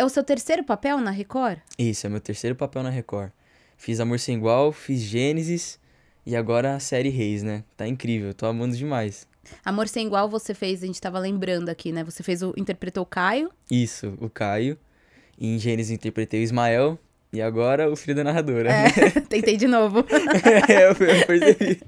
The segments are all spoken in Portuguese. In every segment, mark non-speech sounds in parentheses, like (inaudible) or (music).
É o seu terceiro papel na Record? Isso, é meu terceiro papel na Record. Fiz Amor Sem Igual, fiz Gênesis e agora a série Reis, né? Tá incrível, tô amando demais. Amor Sem Igual você fez, a gente tava lembrando aqui, né? Você fez o. interpretou o Caio. Isso, o Caio. E em Gênesis interpretei o Ismael. E agora o filho da narradora. É, (laughs) (laughs) tentei de novo. é, eu percebi.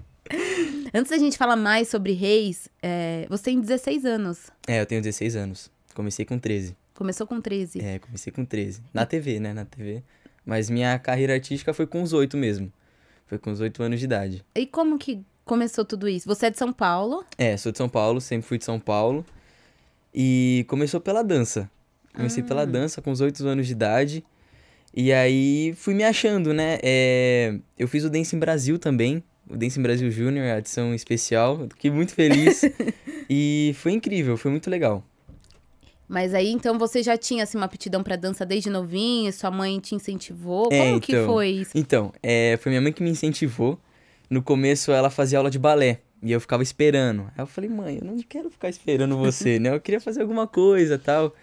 (laughs) Antes da gente falar mais sobre reis, é, você tem 16 anos. É, eu tenho 16 anos. Comecei com 13. Começou com 13? É, comecei com 13. Na TV, né? Na TV. Mas minha carreira artística foi com os oito mesmo. Foi com os oito anos de idade. E como que começou tudo isso? Você é de São Paulo? É, sou de São Paulo, sempre fui de São Paulo. E começou pela dança. Comecei ah. pela dança com os oito anos de idade. E aí fui me achando, né? É... eu fiz o Dance em Brasil também. O Dance em Brasil Júnior, a edição especial. Fiquei muito feliz. (laughs) e foi incrível, foi muito legal. Mas aí, então, você já tinha, assim, uma aptidão pra dança desde novinho? Sua mãe te incentivou? É, Como então, que foi isso? Então, é, foi minha mãe que me incentivou. No começo, ela fazia aula de balé. E eu ficava esperando. Aí eu falei, mãe, eu não quero ficar esperando você, (laughs) né? Eu queria fazer alguma coisa tal.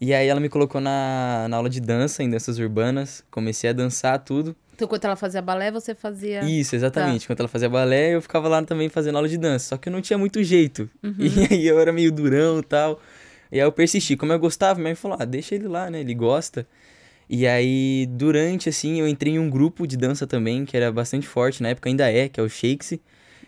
E aí ela me colocou na, na aula de dança, em danças urbanas. Comecei a dançar tudo. Então, quando ela fazia balé, você fazia. Isso, exatamente. Tá. Quando ela fazia balé, eu ficava lá também fazendo aula de dança. Só que eu não tinha muito jeito. Uhum. (laughs) E aí eu era meio durão e tal. E aí eu persisti. Como eu gostava, minha mãe falou: ah, deixa ele lá, né? Ele gosta. E aí, durante, assim, eu entrei em um grupo de dança também, que era bastante forte na época, ainda é, que é o Shakes.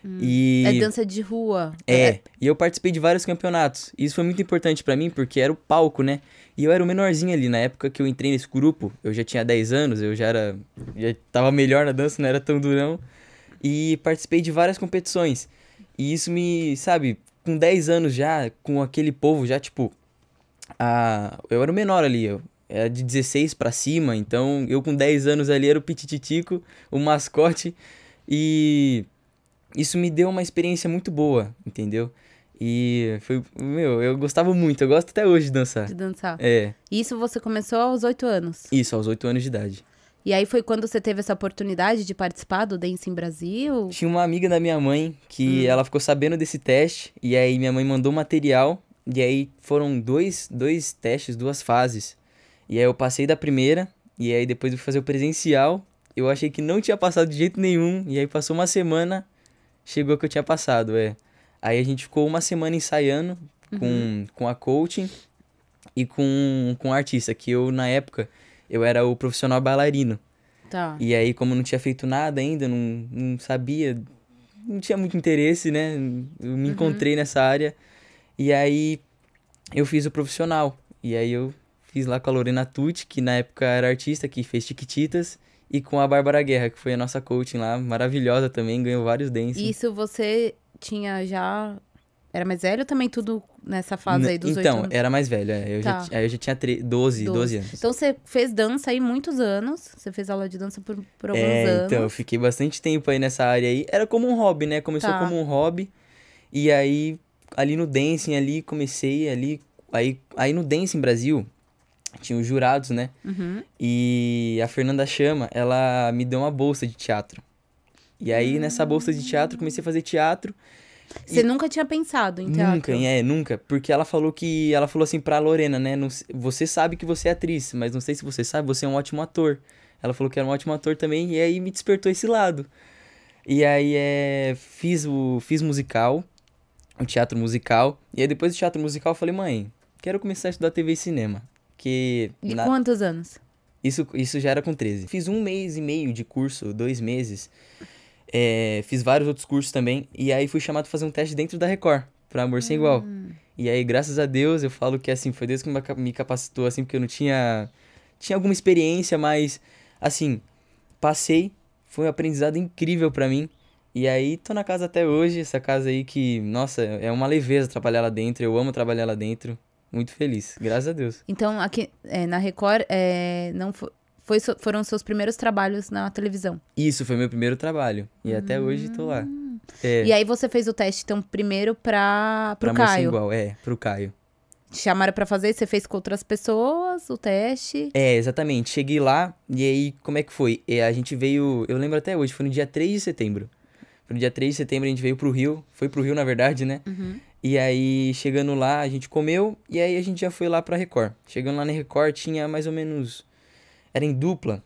Hum, e... É dança de rua. É. é. E eu participei de vários campeonatos. E isso foi muito importante para mim, porque era o palco, né? E eu era o menorzinho ali. Na época que eu entrei nesse grupo, eu já tinha 10 anos, eu já era. Já tava melhor na dança, não era tão durão. E participei de várias competições. E isso me, sabe, com 10 anos já, com aquele povo já, tipo. A... Eu era o menor ali, eu era de 16 para cima, então eu com 10 anos ali era o pitititico, o mascote, e isso me deu uma experiência muito boa, entendeu? E foi, meu, eu gostava muito, eu gosto até hoje de dançar. De dançar. É. Isso você começou aos 8 anos? Isso, aos 8 anos de idade. E aí foi quando você teve essa oportunidade de participar do Dance em Brasil? Tinha uma amiga da minha mãe que hum. ela ficou sabendo desse teste e aí minha mãe mandou material e aí foram dois, dois testes, duas fases. E aí eu passei da primeira e aí depois de fazer o presencial, eu achei que não tinha passado de jeito nenhum e aí passou uma semana, chegou que eu tinha passado, é. Aí a gente ficou uma semana ensaiando com, uhum. com a coaching e com, com artista que eu na época eu era o profissional bailarino. Tá. E aí, como não tinha feito nada ainda, não, não sabia, não tinha muito interesse, né? Eu me uhum. encontrei nessa área. E aí, eu fiz o profissional. E aí, eu fiz lá com a Lorena Tucci, que na época era artista, que fez Tiquititas e com a Bárbara Guerra, que foi a nossa coaching lá, maravilhosa também, ganhou vários dances. Isso você tinha já era mais velho também tudo nessa fase aí dos então, anos? Então, era mais velho. É. Eu, tá. já, eu já tinha 12, 12, 12. anos. Então, você fez dança aí muitos anos. Você fez aula de dança por, por é, alguns é, anos. Então, eu fiquei bastante tempo aí nessa área aí. Era como um hobby, né? Começou tá. como um hobby. E aí, ali no dancing, ali comecei ali... Aí, aí no dancing Brasil, tinha os jurados, né? Uhum. E a Fernanda Chama, ela me deu uma bolsa de teatro. E aí, uhum. nessa bolsa de teatro, comecei a fazer teatro. Você e... nunca tinha pensado em teatro? Nunca, é, nunca. Porque ela falou que. Ela falou assim pra Lorena, né? Não, você sabe que você é atriz, mas não sei se você sabe, você é um ótimo ator. Ela falou que era um ótimo ator também, e aí me despertou esse lado. E aí é, fiz, o, fiz musical, o teatro musical. E aí depois do teatro musical eu falei, mãe, quero começar a estudar TV e cinema. Que. E na... quantos anos? Isso, isso já era com 13. Fiz um mês e meio de curso, dois meses. É, fiz vários outros cursos também. E aí fui chamado para fazer um teste dentro da Record, pra Amor Sem hum. Igual. E aí, graças a Deus, eu falo que assim, foi Deus que me capacitou, assim, porque eu não tinha. Tinha alguma experiência, mas assim, passei. Foi um aprendizado incrível para mim. E aí, tô na casa até hoje, essa casa aí que, nossa, é uma leveza trabalhar lá dentro, eu amo trabalhar lá dentro. Muito feliz, graças a Deus. Então, aqui é, na Record, é, não foi, foi, foram seus primeiros trabalhos na televisão? Isso, foi meu primeiro trabalho. E hum. até hoje tô lá. É. E aí você fez o teste, então, primeiro pra, pro pra Caio. igual, é, pro Caio. Te chamaram para fazer, você fez com outras pessoas o teste. É, exatamente. Cheguei lá, e aí, como é que foi? E é, a gente veio, eu lembro até hoje, foi no dia 3 de setembro. Foi no dia 3 de setembro, a gente veio pro Rio. Foi pro Rio, na verdade, né? Uhum. E aí, chegando lá, a gente comeu, e aí a gente já foi lá pra Record. Chegando lá na Record, tinha mais ou menos era em dupla.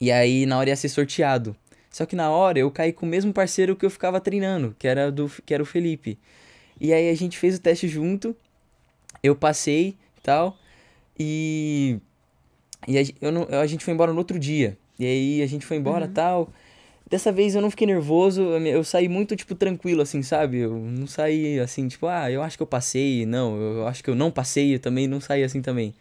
E aí na hora ia ser sorteado. Só que na hora eu caí com o mesmo parceiro que eu ficava treinando, que era do que era o Felipe. E aí a gente fez o teste junto. Eu passei, tal. E e a, eu não, a gente foi embora no outro dia. E aí a gente foi embora, uhum. tal. Dessa vez eu não fiquei nervoso, eu saí muito, tipo, tranquilo, assim, sabe? Eu não saí, assim, tipo, ah, eu acho que eu passei, não, eu acho que eu não passei, eu também não saí assim também.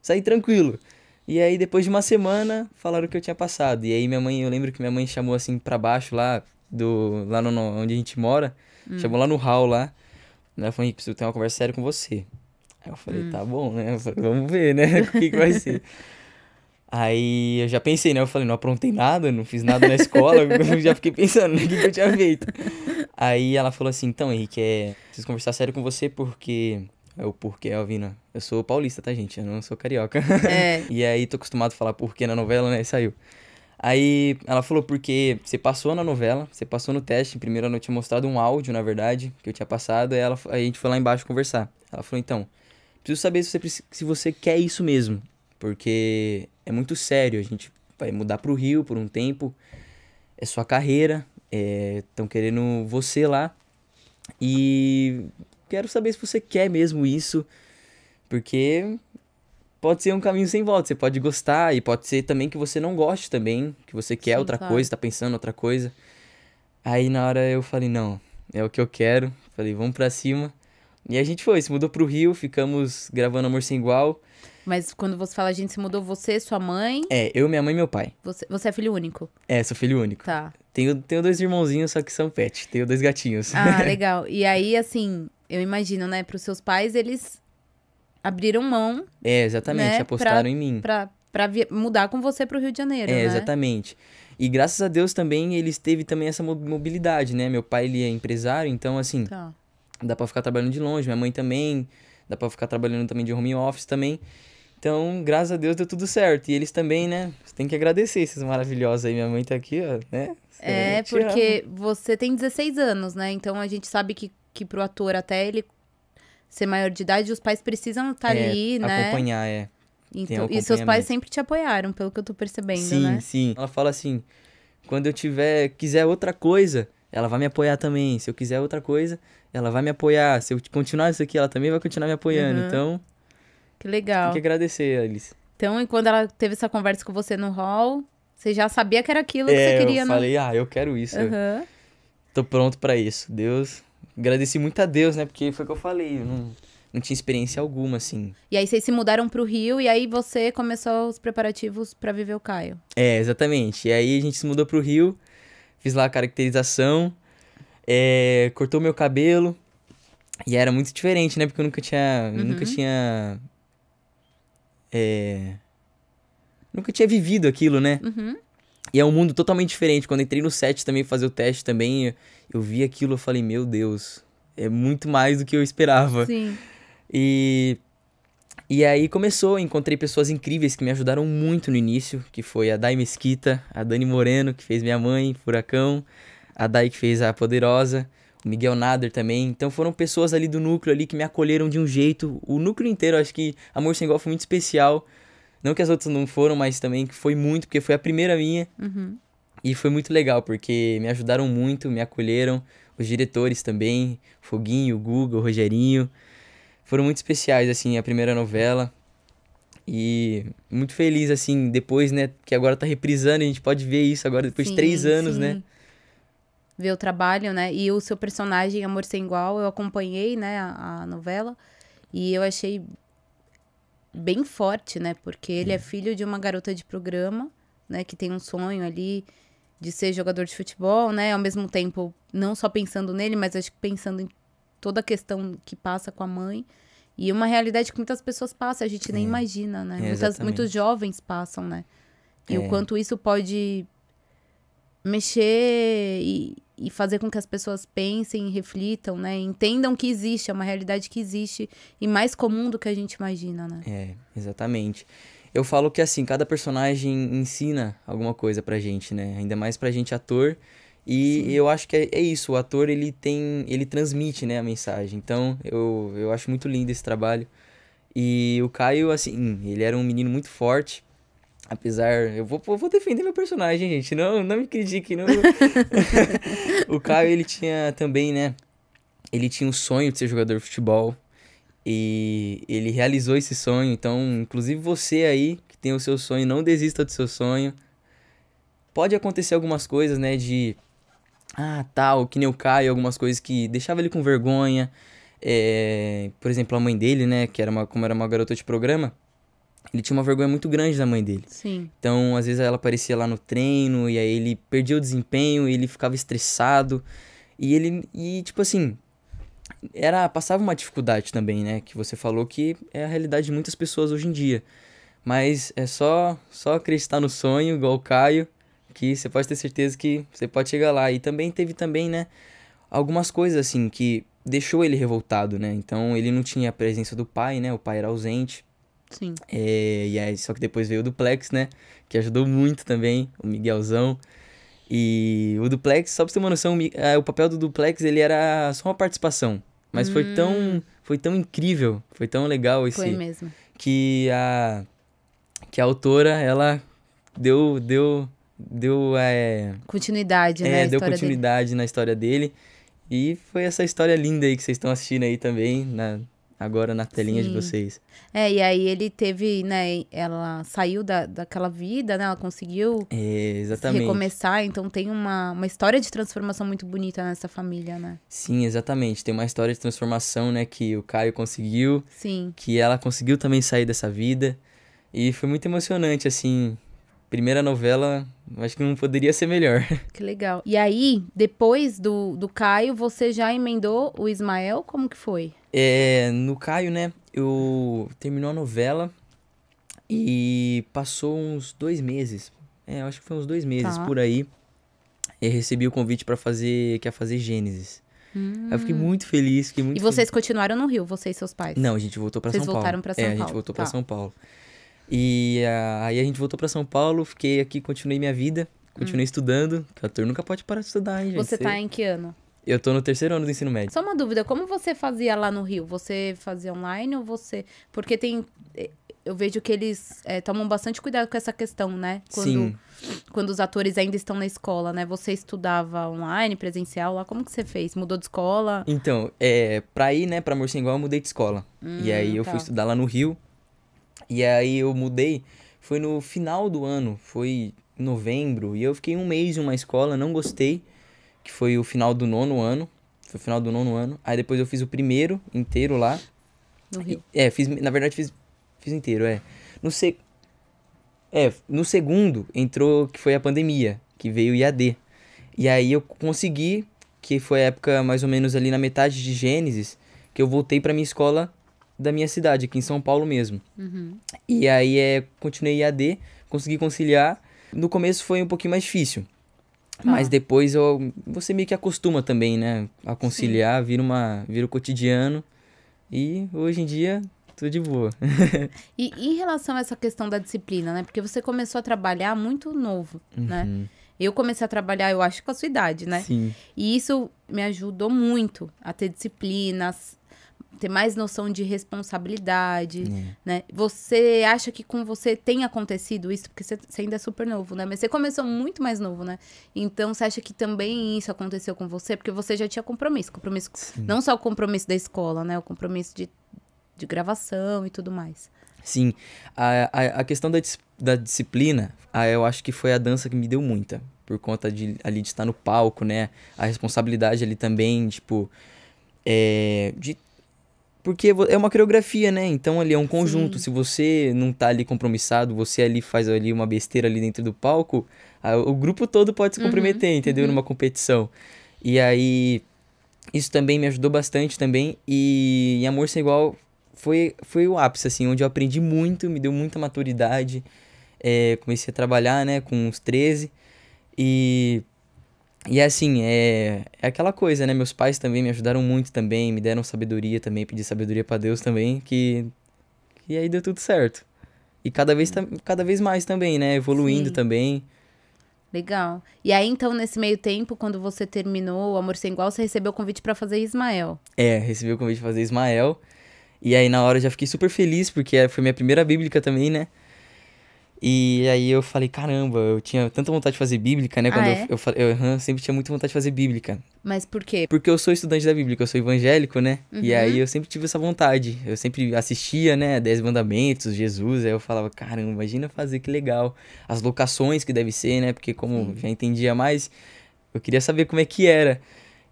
Saí tranquilo. E aí, depois de uma semana, falaram que eu tinha passado. E aí, minha mãe, eu lembro que minha mãe chamou assim pra baixo lá, do, lá no, onde a gente mora, hum. chamou lá no hall lá. Né? Ela falou: preciso ter uma conversa séria com você. Aí eu falei: hum. tá bom, né? Falei, Vamos ver, né? (laughs) O que, que vai ser. Aí eu já pensei, né? Eu falei, não aprontei nada, não fiz nada na escola, (laughs) eu já fiquei pensando no né? que, que eu tinha feito. Aí ela falou assim, então Henrique, é... preciso conversar sério com você porque é o porquê quê, Alvina? Eu sou paulista, tá, gente? Eu não sou carioca. É. (laughs) e aí tô acostumado a falar porquê na novela, né? E saiu. Aí ela falou, porque você passou na novela, você passou no teste, primeiro ela tinha mostrado um áudio, na verdade, que eu tinha passado, aí, ela, aí a gente foi lá embaixo conversar. Ela falou, então, preciso saber se você, se você quer isso mesmo, porque é muito sério, a gente vai mudar pro Rio por um tempo, é sua carreira, estão é, querendo você lá, e quero saber se você quer mesmo isso, porque pode ser um caminho sem volta, você pode gostar e pode ser também que você não goste também, que você quer Sim, outra claro. coisa, tá pensando outra coisa. Aí na hora eu falei, não, é o que eu quero. Falei, vamos para cima. E a gente foi, se mudou pro Rio, ficamos gravando Amor Sem Igual. Mas quando você fala a gente se mudou, você, sua mãe? É, eu, minha mãe e meu pai. Você, você é filho único? É, sou filho único. Tá. Tenho, tenho dois irmãozinhos, só que são pet. Tenho dois gatinhos. Ah, (laughs) legal. E aí, assim, eu imagino, né? Para os seus pais, eles abriram mão. É, exatamente, né, apostaram pra, em mim. Para mudar com você para o Rio de Janeiro, É, né? exatamente. E graças a Deus também eles teve também essa mobilidade, né? Meu pai, ele é empresário, então assim, tá. dá para ficar trabalhando de longe, minha mãe também, dá para ficar trabalhando também de home office também. Então, graças a Deus deu tudo certo. E eles também, né? Você tem que agradecer esses maravilhosos aí. Minha mãe tá aqui, ó, né? Você é, é porque você tem 16 anos, né? Então a gente sabe que que pro ator até ele ser maior de idade, os pais precisam estar tá é, ali, né? Acompanhar, é. Então, e seus pais sempre te apoiaram, pelo que eu tô percebendo, sim, né? Sim, sim. Ela fala assim: quando eu tiver, quiser outra coisa, ela vai me apoiar também. Se eu quiser outra coisa, ela vai me apoiar. Se eu continuar isso aqui, ela também vai continuar me apoiando. Uhum. Então. Que legal. Tem que agradecer a eles. Então, e quando ela teve essa conversa com você no hall, você já sabia que era aquilo é, que você queria, eu né? Eu falei, ah, eu quero isso. Uhum. Eu tô pronto para isso. Deus agradeci muito a Deus, né? Porque foi o que eu falei, eu não, não tinha experiência alguma, assim. E aí vocês se mudaram pro Rio e aí você começou os preparativos para viver o Caio. É, exatamente. E aí a gente se mudou pro Rio, fiz lá a caracterização, é, cortou meu cabelo. E era muito diferente, né? Porque eu nunca tinha. Uhum. Nunca tinha. É, nunca tinha vivido aquilo, né? Uhum. E é um mundo totalmente diferente. Quando entrei no set também, fazer o teste também, eu vi aquilo, eu falei, meu Deus, é muito mais do que eu esperava. Sim. E, e aí começou, encontrei pessoas incríveis que me ajudaram muito no início, que foi a Dai Mesquita, a Dani Moreno, que fez Minha Mãe, Furacão, a Dai que fez A Poderosa, o Miguel Nader também. Então foram pessoas ali do núcleo ali que me acolheram de um jeito. O núcleo inteiro, acho que Amor Sem Igual foi muito especial. Não que as outras não foram, mas também que foi muito, porque foi a primeira minha. Uhum. E foi muito legal, porque me ajudaram muito, me acolheram. Os diretores também, Foguinho, Guga, Rogerinho. Foram muito especiais, assim, a primeira novela. E muito feliz, assim, depois, né? Que agora tá reprisando, a gente pode ver isso agora depois sim, de três anos, né? sim. né? Ver o trabalho, né? E o seu personagem, Amor Sem Igual, eu acompanhei, né, a, a novela. E eu achei bem forte, né? Porque ele é filho de uma garota de programa, né? Que tem um sonho ali de ser jogador de futebol, né? Ao mesmo tempo, não só pensando nele, mas acho que pensando em toda a questão que passa com a mãe. E uma realidade que muitas pessoas passam, a gente é. nem imagina, né? É, muitas, muitos jovens passam, né? E é. o quanto isso pode mexer e, e fazer com que as pessoas pensem, reflitam, né? Entendam que existe, é uma realidade que existe e mais comum do que a gente imagina, né? É, exatamente. Eu falo que assim, cada personagem ensina alguma coisa pra gente, né? Ainda mais pra gente ator. E Sim. eu acho que é, é, isso, o ator ele tem, ele transmite, né, a mensagem. Então, eu, eu acho muito lindo esse trabalho. E o Caio, assim, ele era um menino muito forte, Apesar, eu vou, vou defender meu personagem, gente. Não, não me critiquem. Não... (laughs) o Caio, ele tinha também, né? Ele tinha um sonho de ser jogador de futebol. E ele realizou esse sonho. Então, inclusive você aí que tem o seu sonho, não desista do seu sonho. Pode acontecer algumas coisas, né? De. Ah, tal, tá, que nem o Caio, algumas coisas que deixava ele com vergonha. É, por exemplo, a mãe dele, né? Que era uma, como era uma garota de programa ele tinha uma vergonha muito grande da mãe dele. Sim. Então, às vezes ela aparecia lá no treino e aí ele perdia o desempenho, e ele ficava estressado. E ele e tipo assim, era passava uma dificuldade também, né, que você falou que é a realidade de muitas pessoas hoje em dia. Mas é só só acreditar no sonho, igual o Caio, que você pode ter certeza que você pode chegar lá. E também teve também, né, algumas coisas assim que deixou ele revoltado, né? Então ele não tinha a presença do pai, né? O pai era ausente. Sim. É, e aí, só que depois veio o Duplex, né? Que ajudou muito também, o Miguelzão. E o Duplex, só pra você ter uma noção, o é, papel do Duplex, ele era só uma participação. Mas hum. foi tão foi tão incrível, foi tão legal esse... Foi mesmo. Que a, que a autora, ela deu... deu deu é, continuidade, é, né? Deu continuidade dele. na história dele. E foi essa história linda aí que vocês estão assistindo aí também, na, agora na telinha Sim. de vocês. É, e aí ele teve, né, ela saiu da, daquela vida, né, ela conseguiu é, recomeçar, então tem uma, uma história de transformação muito bonita nessa família, né? Sim, exatamente, tem uma história de transformação, né, que o Caio conseguiu, Sim. que ela conseguiu também sair dessa vida, e foi muito emocionante, assim, primeira novela, acho que não poderia ser melhor. (laughs) Que legal. E aí, depois do, do Caio, você já emendou o Ismael? Como que foi? É, no Caio, né, eu terminou a novela e passou uns dois meses. É, acho que foi uns dois meses tá. por aí. Eu recebi o convite para fazer, que é fazer Gênesis. Hum. Eu fiquei hum. muito feliz, fiquei muito E vocês feliz. continuaram no Rio, vocês e seus pais? Não, a gente voltou para São Paulo. Vocês voltaram para é, São é, Paulo. a gente voltou tá. para São Paulo. E uh, aí a gente voltou para São Paulo, fiquei aqui, continuei minha vida, continuei hum. estudando. O ator ah, nunca pode parar de estudar, hein, gente? Você tá em que ano? Eu tô no terceiro ano do ensino médio. Só uma dúvida, como você fazia lá no Rio? Você fazia online ou você. Porque tem. Eh, eu vejo que eles é, tomam bastante cuidado com essa questão, né? Quando, Sim. Quando os atores ainda estão na escola, né? Você estudava online, presencial lá? Como que você fez? Mudou de escola? Então, é, pra ir, né, pra Morcingual, eu mudei de escola. Hum, e aí eu tá. fui estudar lá no Rio. E aí eu mudei, foi no final do ano, foi novembro, e eu fiquei um mês em uma escola, não gostei, que foi o final do nono ano, foi o final do nono ano. Aí depois eu fiz o primeiro inteiro lá. No Rio. E, é, fiz, na verdade fiz, fiz inteiro, é. No se É, no segundo entrou que foi a pandemia, que veio o IAD. E aí eu consegui, que foi a época mais ou menos ali na metade de Gênesis, que eu voltei para minha escola da minha cidade, aqui em São Paulo mesmo. Uhum. E aí é, continuei AD, consegui conciliar. No começo foi um pouquinho mais difícil. Ah. Mas depois eu, você meio que acostuma também, né? A conciliar, vira, uma, vira o cotidiano. E hoje em dia, tudo de boa. (laughs) e em relação a essa questão da disciplina, né? Porque você começou a trabalhar muito novo, né? uhum. né? Eu comecei a trabalhar, eu acho, com a sua idade, né? Sim. E isso me ajudou muito a ter disciplinas, ter mais noção de responsabilidade, é. né? Você acha que com você tem acontecido isso? Porque você, ainda é super novo, né? Mas você começou muito mais novo, né? Então, você acha que também isso aconteceu com você? Porque você já tinha compromisso. Compromisso Sim. não só o compromisso da escola, né? O compromisso de, de gravação e tudo mais. Sim. A, a, a questão da, dis, da disciplina, a, eu acho que foi a dança que me deu muita. Por conta de, ali de estar no palco, né? A responsabilidade ali também, tipo... É, de porque é uma coreografia, né? Então ali é um conjunto. Sim. Se você não tá ali compromissado, você ali faz ali uma besteira ali dentro do palco, a, o grupo todo pode se uhum, comprometer, uhum. entendeu? Uhum. Numa competição. E aí isso também me ajudou bastante também e em Amor Sem Igual foi foi o ápice assim, onde eu aprendi muito, me deu muita maturidade. É, comecei a trabalhar, né, com uns 13 e e é assim, é, é aquela coisa, né? Meus pais também me ajudaram muito também, me deram sabedoria também, pedi sabedoria para Deus também, que e aí deu tudo certo. E cada vez, cada vez mais também, né? Evoluindo Sim. também. Legal. E aí, então, nesse meio tempo, quando você terminou o Amor Sem Igual, você recebeu o convite para fazer Ismael. É, recebi o convite pra fazer Ismael. E aí, na hora, eu já fiquei super feliz, porque foi minha primeira bíblica também, né? E aí eu falei, caramba, eu tinha tanta vontade de fazer bíblica, né? Ah, Quando é? eu, eu, eu, eu, sempre tinha muita vontade de fazer bíblica. Mas por quê? Porque eu sou estudante da bíblica, eu sou evangélico, né? Uhum. E aí eu sempre tive essa vontade. Eu sempre assistia, né? Dez Mandamentos, Jesus. Aí eu falava, caramba, imagina fazer, que legal. As locações que deve ser, né? Porque como uhum. já entendia mais, eu queria saber como é que era.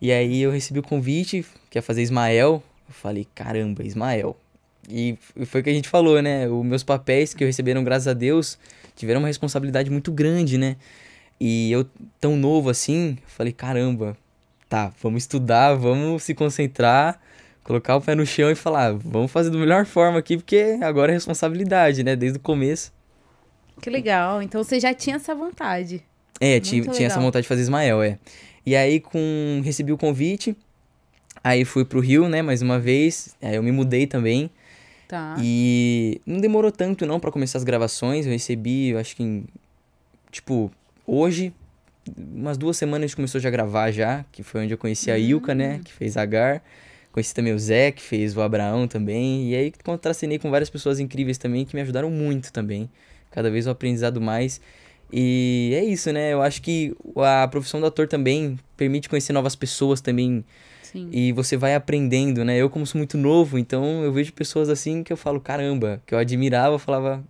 E aí eu recebi o convite, que ia é fazer Ismael. Eu falei, caramba, Ismael e foi o que a gente falou, né? Os meus papéis que eu receberam, graças a Deus, tiveram uma responsabilidade muito grande, né? E eu, tão novo assim, falei, caramba, tá, vamos estudar, vamos se concentrar, colocar o pé no chão e falar, vamos fazer da melhor forma aqui, porque agora é responsabilidade, né? Desde o começo. Que legal. Então você já tinha essa vontade. É, tinha, tinha essa vontade de fazer Ismael, é. E aí com recebi o convite, aí fui pro Rio, né, mais uma vez. Aí eu me mudei também. Tá. E não demorou tanto não para começar as gravações. Eu recebi, eu acho que em, tipo, hoje, umas duas semanas a gente começou já a gravar já, que foi onde eu conheci a Ilka, né, hum. que fez Agar. Conheci também o Zé, que fez o Abraão também. E aí contracenei com várias pessoas incríveis também que me ajudaram muito também. Cada vez o um aprendizado mais. E é isso, né? Eu acho que a profissão do ator também permite conhecer novas pessoas também Sim. E você vai aprendendo, né? Eu, como sou muito novo, então eu vejo pessoas assim que eu falo, caramba, que eu admirava, falava,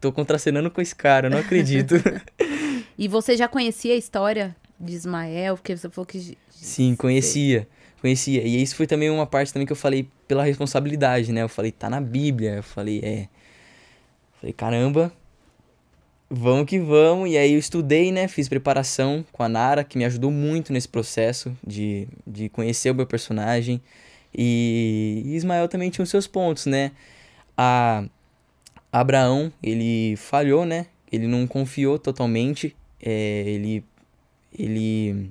tô contracenando com esse cara, não acredito. (laughs) (laughs) e você já conhecia a história de Ismael? Porque você falou que. Sim, conhecia. Conhecia. E isso foi também uma parte também que eu falei pela responsabilidade, né? Eu falei, tá na Bíblia. Eu falei, é. Eu falei, caramba, vamos que vamos. E aí eu estudei, né? Fiz preparação com a Nara, que me ajudou muito nesse processo de, de conhecer o meu personagem. E, Ismael também tinha os seus pontos, né? A Abraão, ele falhou, né? Ele não confiou totalmente. É, ele, ele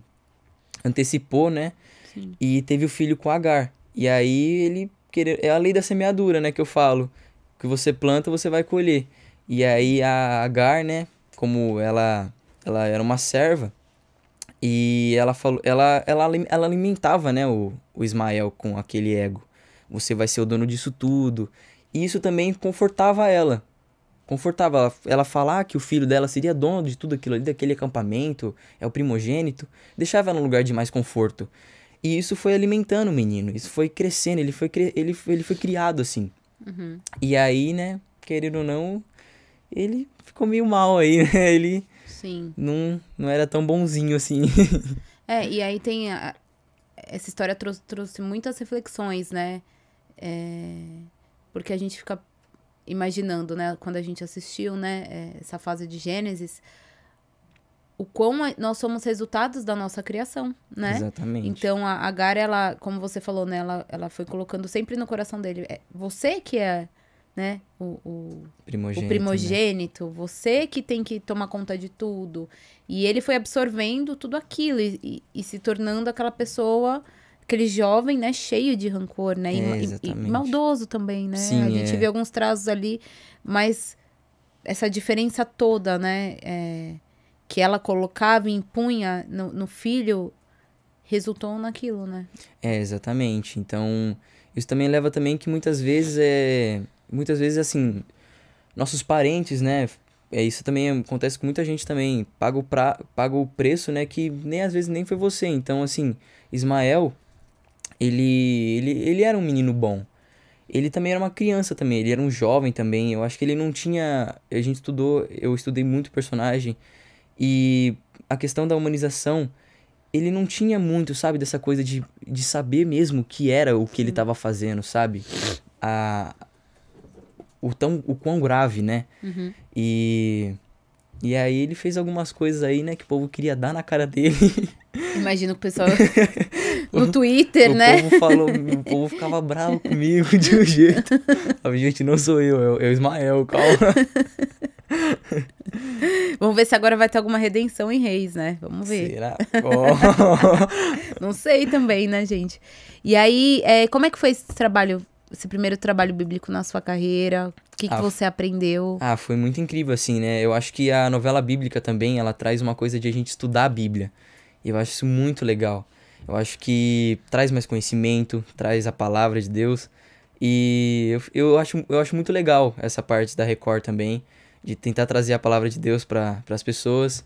antecipou, né? Sim. E teve o filho com Agar. E aí ele... Querer, é a lei da semeadura, né? Que eu falo. O que você planta, você vai colher. E aí a Agar, né, como ela ela era uma serva e ela falou, ela ela, ela alimentava, né, o, o Ismael com aquele ego. Você vai ser o dono disso tudo. E isso também confortava ela. Confortava ela, ela falar que o filho dela seria dono de tudo aquilo ali, daquele acampamento, é o primogênito, deixava ela num lugar de mais conforto. E isso foi alimentando o menino, isso foi crescendo, ele foi, ele, ele foi criado assim. Uhum. E aí, né, querendo ou não, ele ficou meio mal aí, (laughs) né? Ele Sim. Não, não era tão bonzinho assim. É, e aí tem. A, essa história trouxe, trouxe muitas reflexões, né? É, porque a gente fica imaginando, né? Quando a gente assistiu, né? É, essa fase de Gênesis o quão nós somos resultados da nossa criação, né? Exatamente. Então a Agar, ela, como você falou, né, ela, ela foi colocando sempre no coração dele, é você que é né? O, o, primogênito, o primogênito né? você que tem que tomar conta de tudo. E ele foi absorvendo tudo aquilo e, e, e se tornando aquela pessoa, aquele jovem, né? Cheio de rancor, né? E, é, e maldoso também, né? Sim, A gente é. vê alguns traços ali, mas essa diferença toda, né? É, que ela colocava e impunha no, no filho resultou naquilo, né? É, exatamente. Então, isso também leva também que muitas vezes é muitas vezes, assim, nossos parentes, né? É, isso também acontece com muita gente também. Paga o, pra, paga o preço, né? Que nem às vezes nem foi você. Então, assim, Ismael, ele, ele, ele era um menino bom. Ele também era uma criança também, ele era um jovem também. Eu acho que ele não tinha. A gente estudou, eu estudei muito personagem. E a questão da humanização, ele não tinha muito, sabe, dessa coisa de, de saber mesmo o que era o que ele estava fazendo, sabe? A, o, tão, o quão grave, né? Uhum. E. E aí ele fez algumas coisas aí, né, que o povo queria dar na cara dele. (laughs) Imagina o pessoal (laughs) no Twitter, o né? O povo falou, o povo ficava bravo (laughs) comigo de um jeito. A gente não sou eu, é o é Ismael, calma. Vamos ver se agora vai ter alguma redenção em Reis, né? Vamos ver. Será? Oh. não sei também, né, gente? E aí, é, como é que foi esse trabalho esse primeiro trabalho bíblico na sua carreira? O que, ah, que, você aprendeu? Ah, foi muito incrível, assim, né? Eu acho que a novela bíblica também, ela traz uma coisa de a gente estudar a Bíblia. E eu acho isso muito legal. Eu acho que traz mais conhecimento, traz a palavra de Deus. E eu, eu, acho, eu acho muito legal essa parte da Record também, de tentar trazer a palavra de Deus para as pessoas.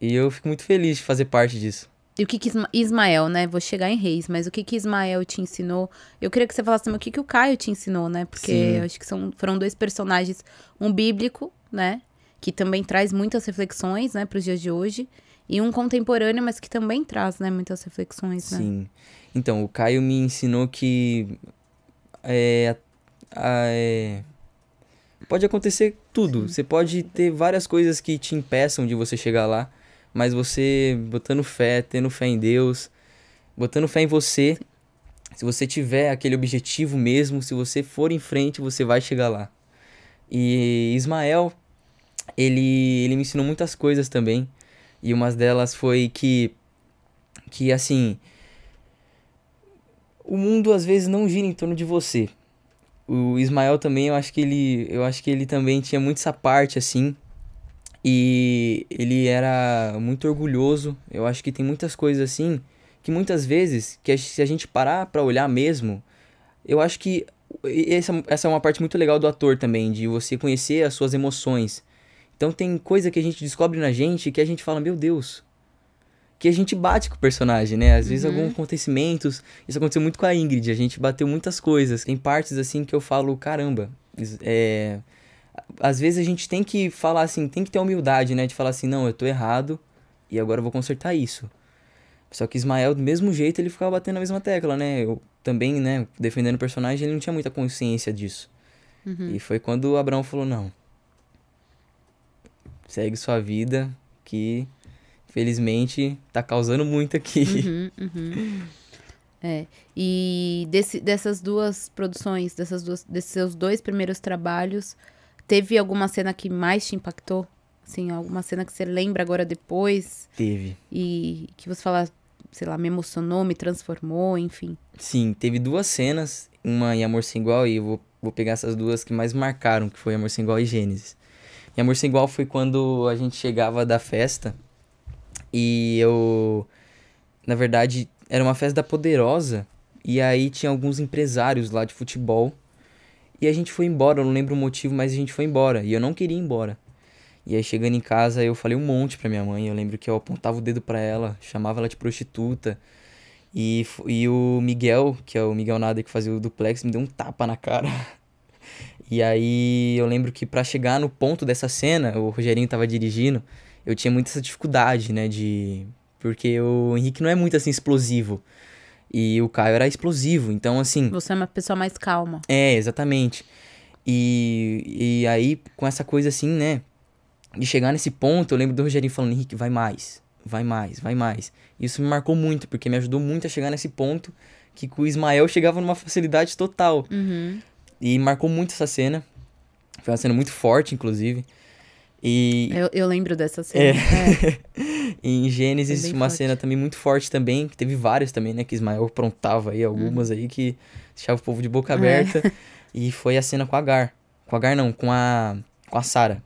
E eu fico muito feliz de fazer parte disso. E o que, que Ismael, né? Vou chegar em Reis, mas o que, que Ismael te ensinou? Eu queria que você falasse também o que, que o Caio te ensinou, né? Porque acho que são, foram dois personagens, um bíblico, né? Que também traz muitas reflexões, né, para os dias de hoje. E um contemporâneo, mas que também traz, né, muitas reflexões, né? Sim. Então, o Caio me ensinou que. É, é, pode acontecer tudo. Você pode ter várias coisas que te impeçam de você chegar lá mas você botando fé, tendo fé em Deus, botando fé em você, se você tiver aquele objetivo mesmo, se você for em frente, você vai chegar lá. E Ismael, ele, ele me ensinou muitas coisas também. E uma delas foi que, que assim, o mundo às vezes não gira em torno de você. O Ismael também, eu acho que ele, eu acho que ele também tinha muito essa parte assim e ele era muito orgulhoso. Eu acho que tem muitas coisas assim que muitas vezes, que se a gente parar para olhar mesmo, eu acho que essa, essa é uma parte muito legal do ator também, de você conhecer as suas emoções. Então tem coisa que a gente descobre na gente que a gente fala, meu Deus. Que a gente bate com o personagem, né? Às uhum. vezes alguns acontecimentos. Isso aconteceu muito com a Ingrid, a gente bateu muitas coisas. Tem partes assim que eu falo, caramba, é, às vezes a gente tem que falar assim, tem que ter humildade, né? De falar assim, não, eu tô errado e agora eu vou consertar isso. Só que Ismael, do mesmo jeito, ele ficava batendo na mesma tecla, né? Eu também, né, defendendo o personagem, ele não tinha muita consciência disso. Uhum. E foi quando o Abraão falou, não. Segue sua vida, que felizmente tá causando muito aqui. Uhum, uhum. É. E desse, dessas duas produções, dessas duas, desses seus dois primeiros trabalhos, Teve alguma cena que mais te impactou? Assim, alguma cena que você lembra agora depois? Teve. E que você fala, sei lá, me emocionou, me transformou, enfim. Sim, teve duas cenas, uma em Amor Sem Igual, e eu vou, vou pegar essas duas que mais marcaram, que foi Amor Sem Igual e Gênesis. E Amor Sem Igual foi quando a gente chegava da festa e eu. Na verdade, era uma festa da Poderosa. E aí tinha alguns empresários lá de futebol e a gente foi embora, eu não lembro o motivo, mas a gente foi embora. E eu não queria ir embora. E aí chegando em casa, eu falei um monte pra minha mãe. Eu lembro que eu apontava o dedo para ela, chamava ela de prostituta. E, e o Miguel, que é o Miguel Nada que fazia o duplex, me deu um tapa na cara. (laughs) E aí eu lembro que para chegar no ponto dessa cena, o Rogerinho tava dirigindo, eu tinha muita essa dificuldade, né, de porque o Henrique não é muito assim explosivo. E o Caio era explosivo, então assim. Você é uma pessoa mais calma. É, exatamente. E, e aí, com essa coisa assim, né? De chegar nesse ponto, eu lembro do Rogerinho falando: Henrique, vai mais, vai mais, vai mais. Isso me marcou muito, porque me ajudou muito a chegar nesse ponto que o Ismael chegava numa facilidade total. Uhum. E marcou muito essa cena. Foi uma cena muito forte, inclusive. E... Eu, eu lembro dessa cena. É. é. (laughs) em Gênesis, é uma forte. cena também muito forte também, que teve várias também, né? Que Ismael aprontava aí algumas hum. aí que deixava o povo de boca aberta. É. (laughs) E foi a cena com a Agar. Com a Agar não, com a, com a Sara.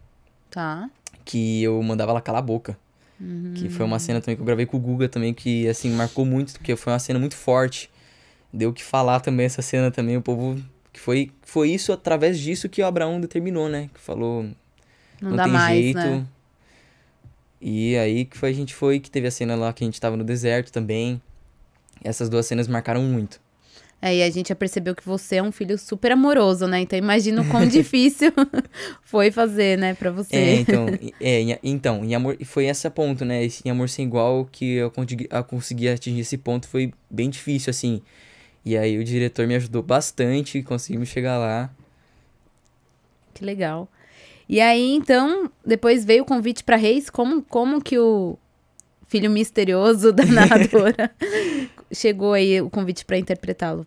Tá. Que eu mandava ela calar a boca. Uhum. Que foi uma uhum. cena também que eu gravei com o Guga também, que assim, marcou muito, porque foi uma cena muito forte. Deu que falar também essa cena também, o povo. Que foi, foi isso através disso que o Abraão determinou, né? Que falou. Não, não tem mais, jeito. Né? E aí que foi, a gente foi, que teve a cena lá que a gente tava no deserto também. Essas duas cenas marcaram muito. É, e a gente já percebeu que você é um filho super amoroso, né? Então imagina o quão (laughs) difícil (laughs) foi fazer, né, pra você. É, então, (laughs) é, então em amor, foi esse ponto, né? Esse, em Amor Sem Igual que eu consegui, eu consegui atingir esse ponto foi bem difícil, assim. E aí o diretor me ajudou bastante, conseguimos chegar lá. Que legal. E aí, então, depois veio o convite para Reis, como, como que o filho misterioso (laughs) da narradora (laughs) chegou aí o convite para interpretá-lo?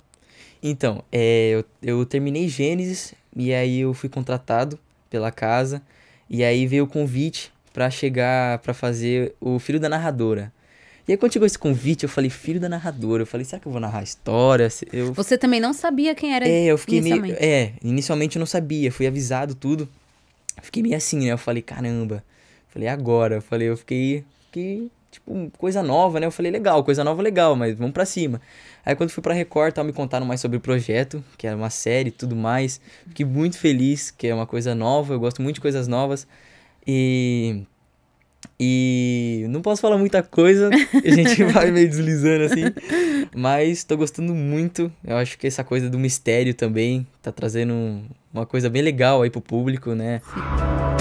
Então, é, eu, eu terminei Gênesis e aí eu fui contratado pela casa e aí veio o convite para chegar para fazer o filho da narradora. E aí quando chegou esse convite, eu falei, filho da narradora, eu falei, será que eu vou narrar a história? Eu... Você também não sabia quem era É, eu fiquei inicialmente. meio... É, inicialmente eu não sabia, fui avisado tudo. Fiquei meio assim, né? Eu falei, caramba. Falei, agora. Eu falei, eu fiquei, fiquei, tipo, coisa nova, né? Eu falei, legal, coisa nova, legal, mas vamos pra cima. Aí quando fui pra Record, tal, me contaram mais sobre o projeto, que era uma série e tudo mais. Fiquei muito feliz, que é uma coisa nova, eu gosto muito de coisas novas. E. E não posso falar muita coisa, a gente (laughs) vai meio deslizando assim. Mas tô gostando muito. Eu acho que essa coisa do mistério também tá trazendo uma coisa bem legal aí pro público, né? Sim.